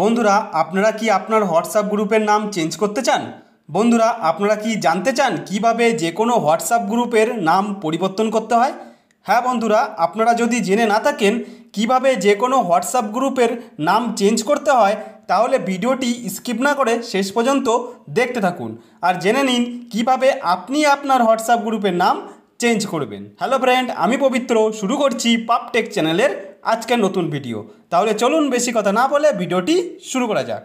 বন্ধুরা আপনারা কি আপনার হোয়াটসঅ্যাপ গ্রুপের নাম চেঞ্জ করতে চান বন্ধুরা আপনারা কি জানতে চান কিভাবে যে কোনো হোয়াটসঅ্যাপ গ্রুপের নাম পরিবর্তন করতে হয় হ্যাঁ বন্ধুরা আপনারা যদি জেনে না থাকেন কিভাবে যে কোনো হোয়াটসঅ্যাপ গ্রুপের নাম চেঞ্জ করতে হয় তাহলে ভিডিওটি স্কিপ না করে শেষ পর্যন্ত দেখতে থাকুন আর জেনে নিন কিভাবে আপনি আপনার হোয়াটসঅ্যাপ গ্রুপের নাম চেঞ্জ করবেন হ্যালো ফ্রেন্ড আমি পবিত্র শুরু করছি পাপটেক চ্যানেলের আজকের নতুন ভিডিও তাহলে চলুন বেশি কথা না বলে ভিডিওটি শুরু করা যাক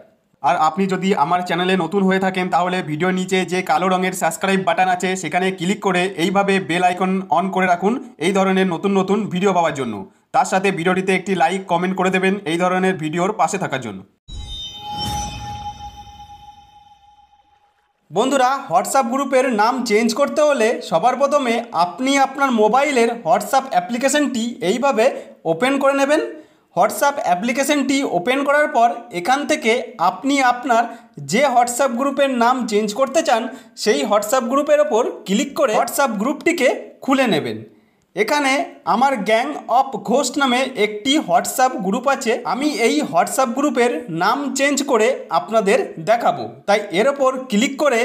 আর আপনি যদি আমার চ্যানেলে নতুন হয়ে থাকেন তাহলে ভিডিও নিচে যে কালো রঙের সাবস্ক্রাইব বাটন আছে সেখানে ক্লিক করে এইভাবে বেল আইকন অন করে রাখুন এই ধরনের নতুন নতুন ভিডিও পাওয়ার জন্য তার সাথে ভিডিওটিতে একটি লাইক কমেন্ট করে দেবেন এই ধরনের ভিডিওর পাশে থাকার জন্য বন্ধুরা হোয়াটসঅ্যাপ গ্রুপের নাম চেঞ্জ করতে হলে সবার প্রথমে আপনি আপনার মোবাইলের হোয়াটসঅ্যাপ অ্যাপ্লিকেশনটি এইভাবে ওপেন করে নেবেন হোয়াটসঅ্যাপ অ্যাপ্লিকেশনটি ওপেন করার পর এখান থেকে আপনি আপনার যে হোয়াটসঅ্যাপ গ্রুপের নাম চেঞ্জ করতে চান সেই হোয়াটসঅ্যাপ গ্রুপের ওপর ক্লিক করে হোয়াটসঅ্যাপ গ্রুপটিকে খুলে নেবেন এখানে আমার গ্যাং অফ ঘোষ নামে একটি হোয়াটসঅ্যাপ গ্রুপ আছে আমি এই হোয়াটসঅ্যাপ গ্রুপের নাম চেঞ্জ করে আপনাদের দেখাবো তাই এর ওপর ক্লিক করে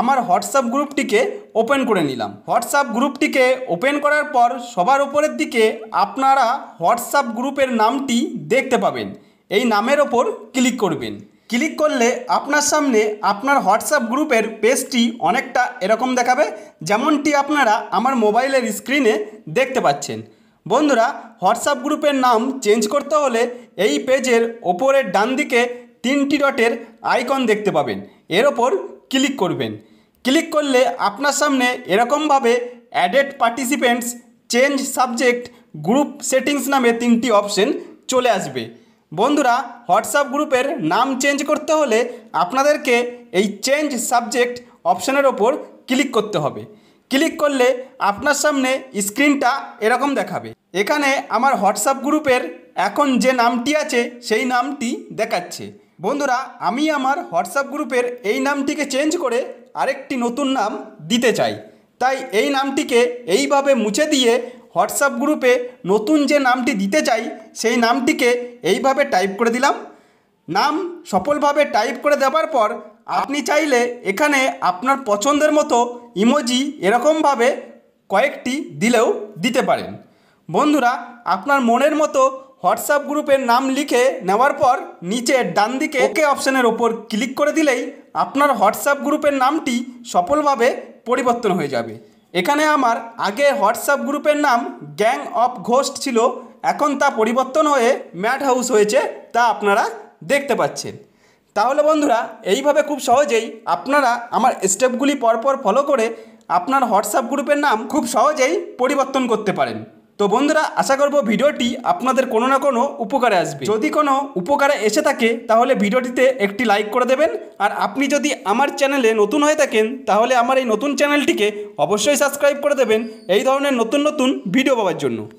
আমার হোয়াটসঅ্যাপ গ্রুপটিকে ওপেন করে নিলাম হোয়াটসঅ্যাপ গ্রুপটিকে ওপেন করার পর সবার ওপরের দিকে আপনারা হোয়াটসঅ্যাপ গ্রুপের নামটি দেখতে পাবেন এই নামের ওপর ক্লিক করবেন ক্লিক করলে আপনার সামনে আপনার হোয়াটসঅ্যাপ গ্রুপের পেজটি অনেকটা এরকম দেখাবে যেমনটি আপনারা আমার মোবাইলের স্ক্রিনে দেখতে পাচ্ছেন বন্ধুরা হোয়াটসঅ্যাপ গ্রুপের নাম চেঞ্জ করতে হলে এই পেজের ওপরের ডান দিকে তিনটি ডটের আইকন দেখতে পাবেন এর ওপর ক্লিক করবেন ক্লিক করলে আপনার সামনে এরকমভাবে added participants change subject group settings নামে তিনটি অপশন চলে আসবে বন্ধুরা হোয়াটসঅ্যাপ গ্রুপের নাম চেঞ্জ করতে হলে আপনাদেরকে এই চেঞ্জ সাবজেক্ট অপশানের ওপর ক্লিক করতে হবে ক্লিক করলে আপনার সামনে স্ক্রিনটা এরকম দেখাবে এখানে আমার হোয়াটসঅ্যাপ গ্রুপের এখন যে নামটি আছে সেই নামটি দেখাচ্ছে বন্ধুরা আমি আমার হোয়াটসঅ্যাপ গ্রুপের এই নামটিকে চেঞ্জ করে আরেকটি নতুন নাম দিতে চাই তাই এই নামটিকে এইভাবে মুছে দিয়ে হোয়াটসঅ্যাপ গ্রুপে নতুন যে নামটি দিতে চাই সেই নামটিকে এইভাবে টাইপ করে দিলাম নাম সফলভাবে টাইপ করে দেওয়ার পর আপনি চাইলে এখানে আপনার পছন্দের মতো ইমোজি এরকমভাবে কয়েকটি দিলেও দিতে পারেন বন্ধুরা আপনার মনের মতো হোয়াটসঅ্যাপ গ্রুপের নাম লিখে নেওয়ার পর নিচে ডান দিকে ওকে অপশানের ওপর ক্লিক করে দিলেই আপনার হোয়াটসঅ্যাপ গ্রুপের নামটি সফলভাবে পরিবর্তন হয়ে যাবে এখানে আমার আগে হোয়াটসঅ্যাপ গ্রুপের নাম গ্যাং অফ ঘোস্ট ছিল এখন তা পরিবর্তন হয়ে ম্যাট হাউস হয়েছে তা আপনারা দেখতে পাচ্ছেন তাহলে বন্ধুরা এইভাবে খুব সহজেই আপনারা আমার স্টেপগুলি পরপর ফলো করে আপনার হোয়াটসঅ্যাপ গ্রুপের নাম খুব সহজেই পরিবর্তন করতে পারেন তো বন্ধুরা আশা করব ভিডিওটি আপনাদের কোনো না কোনো উপকারে আসবে যদি কোনো উপকারে এসে থাকে তাহলে ভিডিওটিতে একটি লাইক করে দেবেন আর আপনি যদি আমার চ্যানেলে নতুন হয়ে থাকেন তাহলে আমার এই নতুন চ্যানেলটিকে অবশ্যই সাবস্ক্রাইব করে দেবেন এই ধরনের নতুন নতুন ভিডিও পাওয়ার জন্য